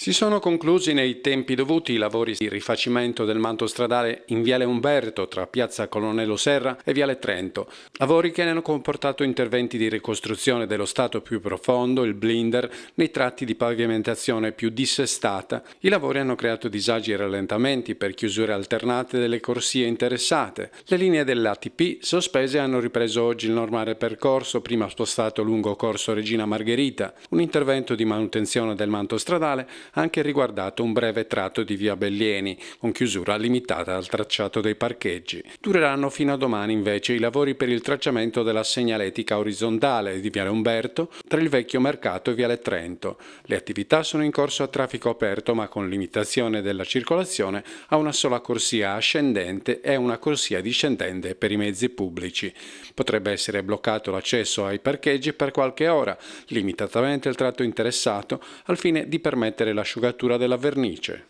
Si sono conclusi nei tempi dovuti i lavori di rifacimento del manto stradale in Viale Umberto tra Piazza Colonnello Serra e Viale Trento, lavori che ne hanno comportato interventi di ricostruzione dello stato più profondo, il blinder, nei tratti di pavimentazione più dissestata. I lavori hanno creato disagi e rallentamenti per chiusure alternate delle corsie interessate. Le linee dell'ATP sospese hanno ripreso oggi il normale percorso, prima spostato lungo corso Regina Margherita. Un intervento di manutenzione del manto stradale anche riguardato un breve tratto di via Bellieni, con chiusura limitata al tracciato dei parcheggi. Dureranno fino a domani invece i lavori per il tracciamento della segnaletica orizzontale di Viale Umberto tra il vecchio mercato e Viale Trento. Le attività sono in corso a traffico aperto ma con limitazione della circolazione a una sola corsia ascendente e una corsia discendente per i mezzi pubblici. Potrebbe essere bloccato l'accesso ai parcheggi per qualche ora, limitatamente il tratto interessato, al fine di permettere la l'asciugatura della vernice.